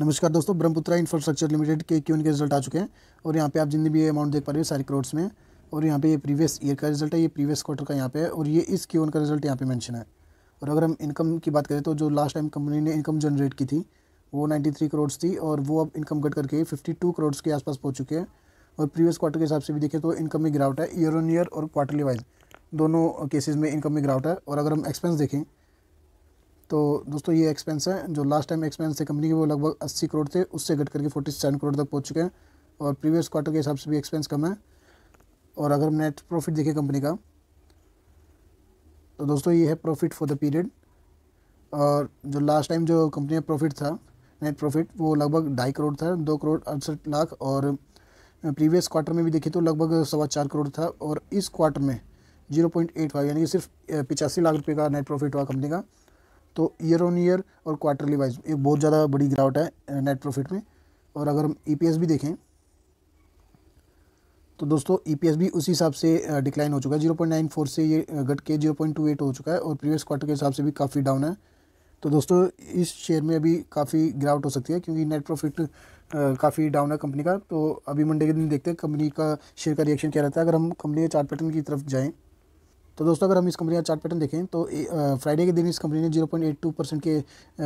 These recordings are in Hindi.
नमस्कार दोस्तों ब्रह्मपुत्रा इंफ्रास्ट्रक्चर लिमिटेड के क्यून के रिजल्ट आ चुके हैं और यहाँ पे आप जितनी भी अमाउंट देख पा रहे हो सारे करोड्स में और यहाँ पे ये प्रीवियस ईयर का रिजल्ट है ये प्रीवियस क्वार्टर का यहाँ पे है और ये इस क्यों का रिजल्ट यहाँ पे मेंशन है और अगर हम इनकम की बात करें तो जो लास्ट टाइम कंपनी ने इनकम जनरेट की थी वो नाइन्टी थ्री करोड्स थी और वो अब इनकम कट करके फिफ्टी टू करोड्स के आसपास पहुँच चुके हैं और प्रीवियस क्वार्टर के हिसाब से भी देखें तो इनकम में गिरावट है ईयर ऑन ईयर और क्वार्टरली वाइज दोनों केसेज में इनकम में गिरावट है और अगर हम एक्सपेंस देखें तो दोस्तों ये एक्सपेंस है जो लास्ट टाइम एक्सपेंस थे कंपनी के वो लगभग अस्सी करोड़ थे उससे घट करके फोर्टी सेवन करोड़ तक पहुँच चुके हैं और प्रीवियस क्वार्टर के हिसाब से भी एक्सपेंस कम है और अगर हम नेट प्रॉफिट देखें कंपनी का तो दोस्तों ये है प्रॉफिट फॉर द पीरियड और जो लास्ट टाइम जो कंपनी का प्रॉफिट था नेट प्रॉफिट वो लगभग ढाई करोड़ था दो करोड़ अड़सठ लाख और प्रीवियस क्वार्टर में भी देखिए तो लगभग सवा चार करोड़ था और इस क्वार्टर में जीरो पॉइंट एट फाइव यानी कि सिर्फ पिचासी लाख रुपये का नेट प्रॉफिट हुआ कंपनी का तो ईयर ऑन ईयर और क्वार्टरली वाइज एक बहुत ज़्यादा बड़ी गिरावट है नेट प्रॉफिट में और अगर हम ई e भी देखें तो दोस्तों ई e भी उसी हिसाब से डिक्लाइन हो चुका है जीरो पॉइंट नाइन फोर से ये घट के जीरो पॉइंट टू एट हो चुका है और प्रीवियस क्वार्टर के हिसाब से भी काफ़ी डाउन है तो दोस्तों इस शेयर में अभी काफ़ी गिरावट हो सकती है क्योंकि नेट प्रॉफिट काफ़ी डाउन है कंपनी का तो अभी मंडे के दिन देखते हैं कंपनी का शेयर का रिएक्शन क्या रहता है अगर हम कंपनी के चार्ट पैटर्न की तरफ जाएँ तो दोस्तों अगर हम इस कंपनी का चार्ट पैटर्न देखें तो फ्राइडे के दिन इस कंपनी ने 0.82 परसेंट के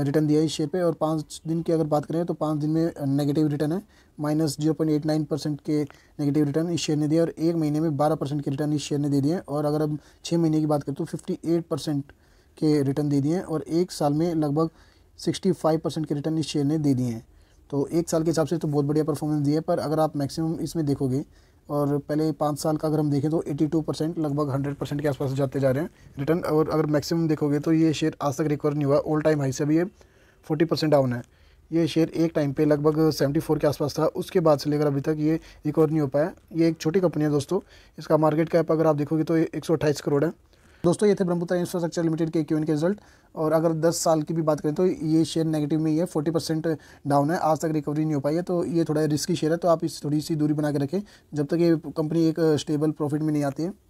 रिटर्न दिया है इस शेयर पे और पाँच दिन की अगर बात करें तो पाँच दिन में नेगेटिव रिटर्न है minus zero point eight nine percent के नेगेटिव रिटर्न इस शेयर ने दिया और एक महीने में बारह परसेंट के रिटर्न इस शेयर ने दे दिए और अगर हम छः महीने की बात करें तो फिफ्टी एट परसेंट के रिटर्न दे दिए हैं और एक साल में लगभग सिक्सटी फाइव परसेंट के रिटर्न इस शेयर ने दे दिए हैं तो एक साल के हिसाब से तो बहुत बढ़िया परफॉर्मेंस दी है पर अगर आप मैक्सिमम इसमें देखोगे और पहले पाँच साल का अगर हम देखें तो 82 परसेंट लगभग 100 परसेंट के आसपास जाते जा रहे हैं रिटर्न और अगर मैक्सिमम देखोगे तो ये शेयर आज तक रिकवर नहीं हुआ ऑल टाइम हाई से भी ये 40 परसेंट डाउन है ये शेयर एक टाइम पे लगभग 74 के आसपास था उसके बाद से लेकर अभी तक ये रिकवर नहीं हो पाया ये एक छोटी कंपनी है दोस्तों इसका मार्केट कैप अगर आप देखोगे तो एक करोड़ है दोस्तों ये थे ब्रह्मपुत्र इंफ्रास्ट्रक्चर लिमिटेड के क्यू के रिजल्ट और अगर 10 साल की भी बात करें तो ये शेयर नेगेटिव में ही है 40 परसेंट डाउन है आज तक रिकवरी नहीं हो पाई है तो ये थोड़ा रिस्की शेयर है तो आप इस थोड़ी सी दूरी बना के रखें जब तक ये कंपनी एक स्टेबल प्रॉफिट में नहीं आती है